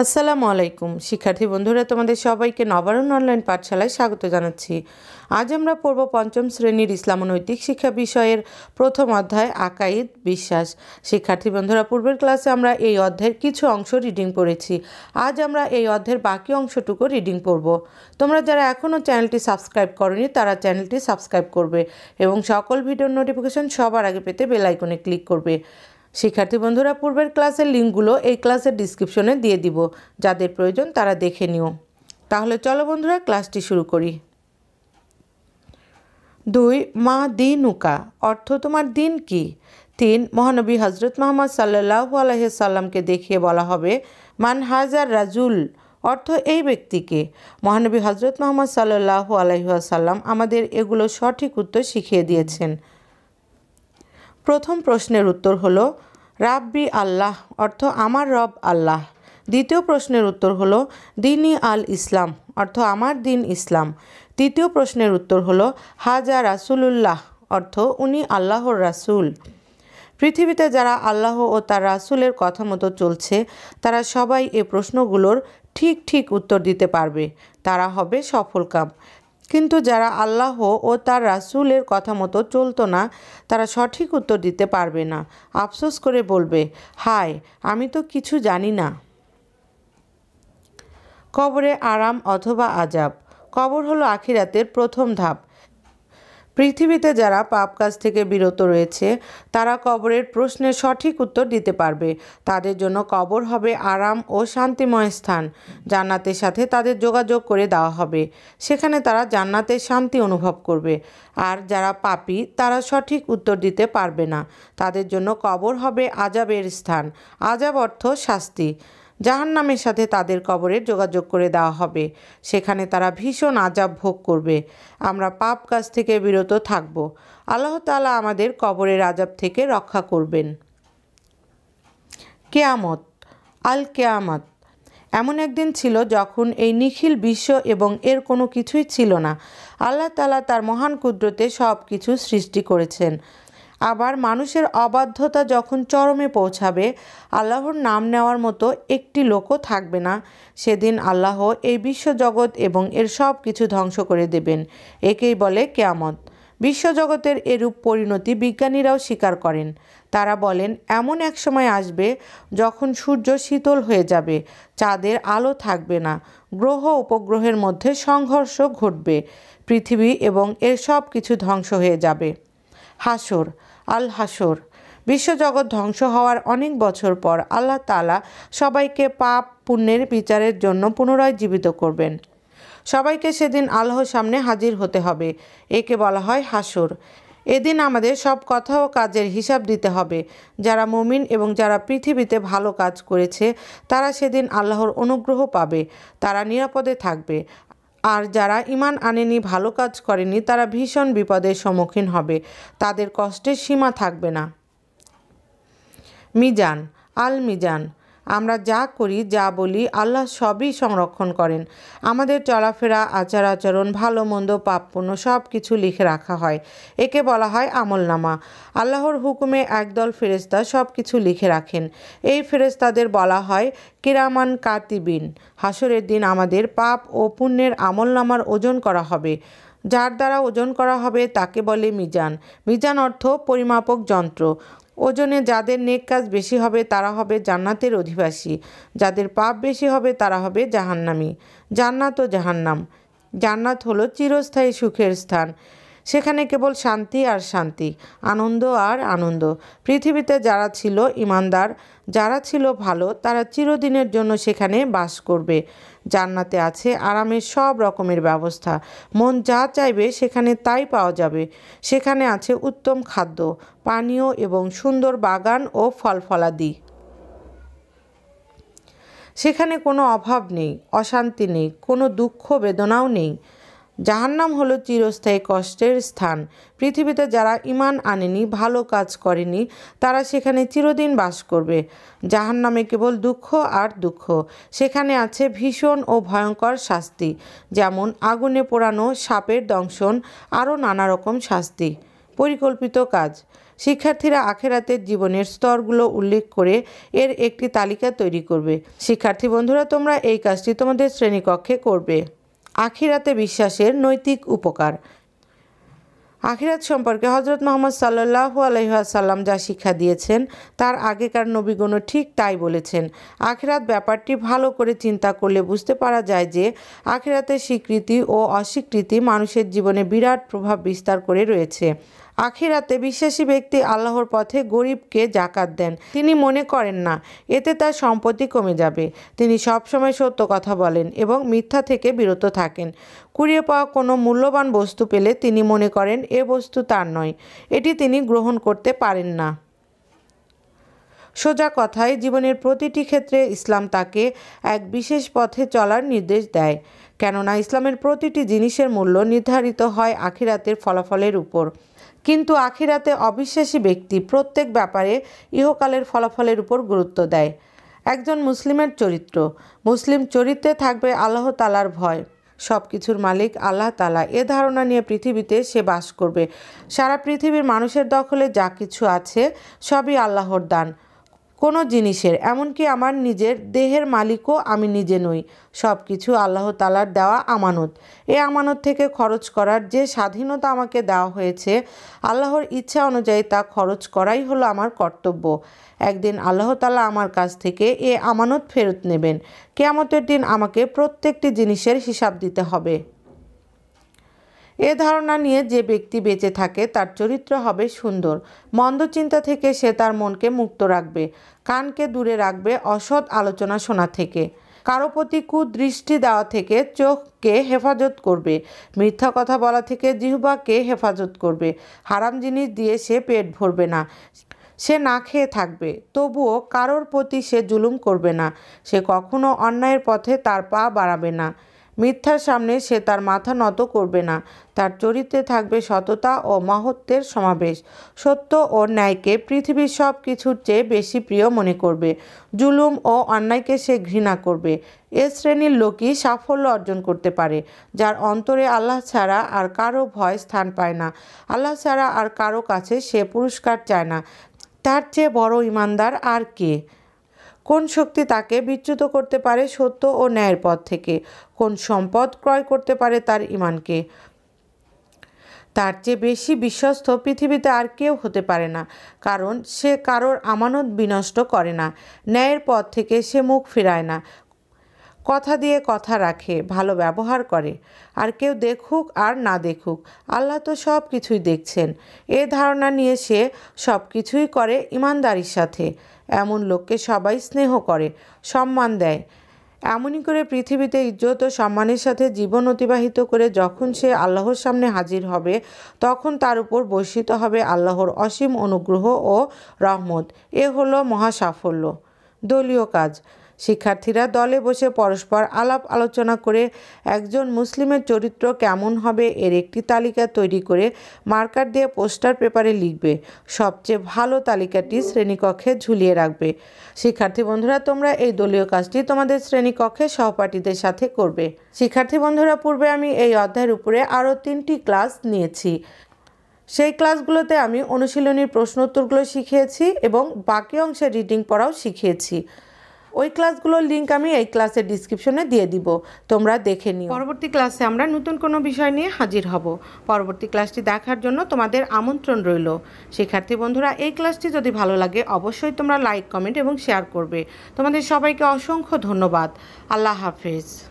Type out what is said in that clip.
আসসালামু আলাইকুম শিক্ষার্থী বন্ধুরা তোমাদের সবাইকে নবারণ অনলাইন পাঠশালায় স্বাগত জানাচ্ছি আজ আমরা পূর্ব পঞ্চম শ্রেণীর নৈতিক শিক্ষা বিষয়ের প্রথম অধ্যায় আকাইদ বিশ্বাস শিক্ষার্থী বন্ধুরা পূর্বের ক্লাসে আমরা এই অধ্যায়ের কিছু অংশ রিডিং পড়েছি আজ আমরা এই অধ্যায়ের বাকি অংশটুকু রিডিং পড়ব তোমরা যারা এখনও চ্যানেলটি সাবস্ক্রাইব করনি তারা চ্যানেলটি সাবস্ক্রাইব করবে এবং সকল ভিডিওর নোটিফিকেশন সবার আগে পেতে বেলাইকনে ক্লিক করবে শিক্ষার্থী বন্ধুরা পূর্বের ক্লাসের লিঙ্কগুলো এই ক্লাসের ডিসক্রিপশনে দিয়ে দিব যাদের প্রয়োজন তারা দেখে নিও তাহলে চলো বন্ধুরা ক্লাসটি শুরু করি দুই মা দিনুকা অর্থ তোমার দিন কি তিন মহানবী হজরত মোহাম্মদ সাল্লাহু আলহিসাল্লামকে দেখিয়ে বলা হবে মান হাজার রাজুল অর্থ এই ব্যক্তিকে মহানবী হজরত মোহাম্মদ সাল্লাহু আলহিহাসাল্লাম আমাদের এগুলো সঠিক উত্তর শিখিয়ে দিয়েছেন প্রথম প্রশ্নের উত্তর হল রাব্বি আল্লাহ অর্থ আমার রব আল্লাহ দ্বিতীয় প্রশ্নের উত্তর হল দিনই আল ইসলাম অর্থ আমার দিন ইসলাম তৃতীয় প্রশ্নের উত্তর হল হাজা রাসুলুল্লাহ অর্থ উনি আল্লাহর রাসুল পৃথিবীতে যারা আল্লাহ ও তার রাসুলের কথা মতো চলছে তারা সবাই এ প্রশ্নগুলোর ঠিক ঠিক উত্তর দিতে পারবে তারা হবে সফলকাম কিন্তু যারা আল্লাহ ও তার রাসুলের কথা মতো চলতো না তারা সঠিক উত্তর দিতে পারবে না আফসোস করে বলবে হায় আমি তো কিছু জানি না কবরে আরাম অথবা আজাব কবর হলো আখিরাতের প্রথম ধাপ পৃথিবীতে যারা পাপ কাজ থেকে বিরত রয়েছে তারা কবরের প্রশ্নের সঠিক উত্তর দিতে পারবে তাদের জন্য কবর হবে আরাম ও শান্তিময় স্থান জান্নাতের সাথে তাদের যোগাযোগ করে দেওয়া হবে সেখানে তারা জান্নাতের শান্তি অনুভব করবে আর যারা পাপি তারা সঠিক উত্তর দিতে পারবে না তাদের জন্য কবর হবে আজাবের স্থান আজাব অর্থ শাস্তি জাহান্নামের সাথে তাদের কবরের যোগাযোগ করে দেওয়া হবে সেখানে তারা ভীষণ আজাব ভোগ করবে আমরা পাপ কাজ থেকে বিরত থাকব আল্লাহ তালা আমাদের কবরের আজাব থেকে রক্ষা করবেন কেয়ামত আল কেয়ামত এমন একদিন ছিল যখন এই নিখিল বিশ্ব এবং এর কোনো কিছুই ছিল না আল্লাহ তালা তার মহান কুদ্রতে সব কিছু সৃষ্টি করেছেন আবার মানুষের অবাধ্যতা যখন চরমে পৌঁছাবে আল্লাহর নাম নেওয়ার মতো একটি লোকও থাকবে না সেদিন আল্লাহ এই বিশ্বজগৎ এবং এর সব কিছু ধ্বংস করে দেবেন একেই বলে কেয়ামত বিশ্বজগতের এরূপ পরিণতি বিজ্ঞানীরাও স্বীকার করেন তারা বলেন এমন এক সময় আসবে যখন সূর্য শীতল হয়ে যাবে চাঁদের আলো থাকবে না গ্রহ উপগ্রহের মধ্যে সংঘর্ষ ঘটবে পৃথিবী এবং এর সব কিছু ধ্বংস হয়ে যাবে হাসর আল হাসর বিশ্বজগৎ ধ্বংস হওয়ার অনেক বছর পর আল্লাহ তালা সবাইকে পাপ পুণ্যের বিচারের জন্য পুনরায় জীবিত করবেন সবাইকে সেদিন আল্লাহর সামনে হাজির হতে হবে একে বলা হয় হাসর এদিন আমাদের সব কথা ও কাজের হিসাব দিতে হবে যারা মমিন এবং যারা পৃথিবীতে ভালো কাজ করেছে তারা সেদিন আল্লাহর অনুগ্রহ পাবে তারা নিরাপদে থাকবে আর যারা ইমান আনেনি ভালো কাজ করেনি তারা ভীষণ বিপদের সম্মুখীন হবে তাদের কষ্টের সীমা থাকবে না মিজান আল মিজান আমরা যা করি যা বলি আল্লাহ সবই সংরক্ষণ করেন আমাদের চলাফেরা আচার আচরণ ভালো মন্দ পাপপূর্ণ সব কিছু লিখে রাখা হয় একে বলা হয় আমলনামা আল্লাহর হুকুমে একদল ফেরেস্তা সব কিছু লিখে রাখেন এই ফেরেস্তাদের বলা হয় কিরামান কাতিবিন হাসরের দিন আমাদের পাপ ও পুণ্যের আমলনামার ওজন করা হবে যার দ্বারা ওজন করা হবে তাকে বলে মিজান মিজান অর্থ পরিমাপক যন্ত্র ওজনে যাদের নেক কাজ বেশি হবে তারা হবে জান্নাতের অধিবাসী যাদের পাপ বেশি হবে তারা হবে জাহান্নামি জান্নাত ও জাহান্নাম জান্নাত হলো চিরস্থায়ী সুখের স্থান সেখানে কেবল শান্তি আর শান্তি আনন্দ আর আনন্দ পৃথিবীতে যারা ছিল ইমানদার যারা ছিল ভালো তারা চিরদিনের জন্য সেখানে বাস করবে জান্নাতে আছে আরামের সব রকমের ব্যবস্থা মন যা চাইবে সেখানে তাই পাওয়া যাবে সেখানে আছে উত্তম খাদ্য পানীয় এবং সুন্দর বাগান ও ফলফলাদি সেখানে কোনো অভাব নেই অশান্তি নেই কোনো দুঃখ বেদনাও নেই জাহান্নাম হলো চিরস্থায়ী কষ্টের স্থান পৃথিবীতে যারা ইমান আনেনি ভালো কাজ করেনি তারা সেখানে চিরদিন বাস করবে জাহান্নামে কেবল দুঃখ আর দুঃখ সেখানে আছে ভীষণ ও ভয়ঙ্কর শাস্তি যেমন আগুনে পোড়ানো সাপের দংশন আরও নানা রকম শাস্তি পরিকল্পিত কাজ শিক্ষার্থীরা আখেরাতের জীবনের স্তরগুলো উল্লেখ করে এর একটি তালিকা তৈরি করবে শিক্ষার্থী বন্ধুরা তোমরা এই কাজটি তোমাদের শ্রেণীকক্ষে করবে আখিরাতে বিশ্বাসের নৈতিক উপকার আখিরাত সম্পর্কে হজরত মোহাম্মদ সাল্লু আলহাসাল্লাম যা শিক্ষা দিয়েছেন তার আগেকার নবীগণ ঠিক তাই বলেছেন আখিরাত ব্যাপারটি ভালো করে চিন্তা করলে বুঝতে পারা যায় যে আখিরাতের স্বীকৃতি ও অস্বীকৃতি মানুষের জীবনে বিরাট প্রভাব বিস্তার করে রয়েছে আখিরাতে বিশ্বাসী ব্যক্তি আল্লাহর পথে গরিবকে জাকাত দেন তিনি মনে করেন না এতে তার সম্পত্তি কমে যাবে তিনি সবসময় সত্য কথা বলেন এবং মিথ্যা থেকে বিরত থাকেন কুড়িয়ে পাওয়া কোনো মূল্যবান বস্তু পেলে তিনি মনে করেন এ বস্তু তার নয় এটি তিনি গ্রহণ করতে পারেন না সোজা কথায় জীবনের প্রতিটি ক্ষেত্রে ইসলাম তাকে এক বিশেষ পথে চলার নির্দেশ দেয় কেননা ইসলামের প্রতিটি জিনিসের মূল্য নির্ধারিত হয় আখিরাতের ফলাফলের উপর কিন্তু আখিরাতে অবিশ্বাসী ব্যক্তি প্রত্যেক ব্যাপারে ইহকালের ফলাফলের উপর গুরুত্ব দেয় একজন মুসলিমের চরিত্র মুসলিম চরিত্রে থাকবে আল্লাহ তালার ভয় সব কিছুর মালিক আল্লাহ তালা এ ধারণা নিয়ে পৃথিবীতে সে বাস করবে সারা পৃথিবীর মানুষের দখলে যা কিছু আছে সবই আল্লাহর দান কোনো জিনিসের এমনকি আমার নিজের দেহের মালিকও আমি নিজে নই সব কিছু আল্লাহ তালার দেওয়া আমানত এ আমানত থেকে খরচ করার যে স্বাধীনতা আমাকে দেওয়া হয়েছে আল্লাহর ইচ্ছা অনুযায়ী তা খরচ করাই হলো আমার কর্তব্য একদিন আল্লাহ তালা আমার কাছ থেকে এ আমানত ফেরত নেবেন কেয়ামতের দিন আমাকে প্রত্যেকটি জিনিসের হিসাব দিতে হবে এ ধারণা নিয়ে যে ব্যক্তি বেঁচে থাকে তার চরিত্র হবে সুন্দর মন্দ চিন্তা থেকে সে তার মনকে মুক্ত রাখবে কানকে দূরে রাখবে অসৎ আলোচনা শোনা থেকে কারো প্রতি কুদৃষ্টি দেওয়া থেকে চোখকে হেফাজত করবে মিথ্যা কথা বলা থেকে জিহ্বাকে হেফাজত করবে হারাম জিনিস দিয়ে সে পেট ভরবে না সে না খেয়ে থাকবে তবুও কারোর প্রতি সে জুলুম করবে না সে কখনো অন্যায়ের পথে তার পা বাড়াবে না মিথ্যার সামনে সে তার মাথা নত করবে না তার চরিত্রে থাকবে সততা ও মহত্বের সমাবেশ সত্য ও ন্যায়কে পৃথিবীর সব কিছুর চেয়ে বেশি প্রিয় মনে করবে জুলুম ও অন্যায়কে সে ঘৃণা করবে এ শ্রেণীর লোকই সাফল্য অর্জন করতে পারে যার অন্তরে আল্লাহ ছাড়া আর কারো ভয় স্থান পায় না আল্লাহ ছাড়া আর কারো কাছে সে পুরস্কার চায় না তার চেয়ে বড় ইমানদার আর কে কোন শক্তি তাকে বিচ্যুত করতে পারে সত্য ও ন্যায়ের পথ থেকে কোন সম্পদ ক্রয় করতে পারে তার ইমানকে তার চেয়ে বেশি বিশ্বস্ত পৃথিবীতে আর কেউ হতে পারে না কারণ সে কারোর আমানত বিনষ্ট করে না ন্যায়ের পথ থেকে সে মুখ ফেরায় না কথা দিয়ে কথা রাখে ভালো ব্যবহার করে আর কেউ দেখুক আর না দেখুক আল্লাহ তো সব কিছুই দেখছেন এ ধারণা নিয়ে সে সব কিছুই করে ইমানদারির সাথে এমন লোককে সবাই স্নেহ করে সম্মান দেয় এমনই করে পৃথিবীতে ইজ্জত ও সম্মানের সাথে জীবন অতিবাহিত করে যখন সে আল্লাহর সামনে হাজির হবে তখন তার উপর বর্ষিত হবে আল্লাহর অসীম অনুগ্রহ ও রহমত এ হলো মহা সাফল্য দলীয় কাজ শিক্ষার্থীরা দলে বসে পরস্পর আলাপ আলোচনা করে একজন মুসলিমের চরিত্র কেমন হবে এর একটি তালিকা তৈরি করে মার্কার দিয়ে পোস্টার পেপারে লিখবে সবচেয়ে ভালো তালিকাটি শ্রেণীকক্ষে ঝুলিয়ে রাখবে শিক্ষার্থী বন্ধুরা তোমরা এই দলীয় কাজটি তোমাদের শ্রেণীকক্ষে সহপাঠীদের সাথে করবে শিক্ষার্থী বন্ধুরা পূর্বে আমি এই অধ্যায়ের উপরে আরও তিনটি ক্লাস নিয়েছি সেই ক্লাসগুলোতে আমি অনুশীলনীর প্রশ্ন উত্তরগুলো শিখিয়েছি এবং বাকি অংশে রিডিং পড়াও শিখিয়েছি ওই ক্লাসগুলোর লিঙ্ক আমি এই ক্লাসের ডিসক্রিপশনে দিয়ে দিব তোমরা দেখে নিও পরবর্তী ক্লাসে আমরা নতুন কোনো বিষয় নিয়ে হাজির হব পরবর্তী ক্লাসটি দেখার জন্য তোমাদের আমন্ত্রণ রইল শিক্ষার্থী বন্ধুরা এই ক্লাসটি যদি ভালো লাগে অবশ্যই তোমরা লাইক কমেন্ট এবং শেয়ার করবে তোমাদের সবাইকে অসংখ্য ধন্যবাদ আল্লাহ হাফেজ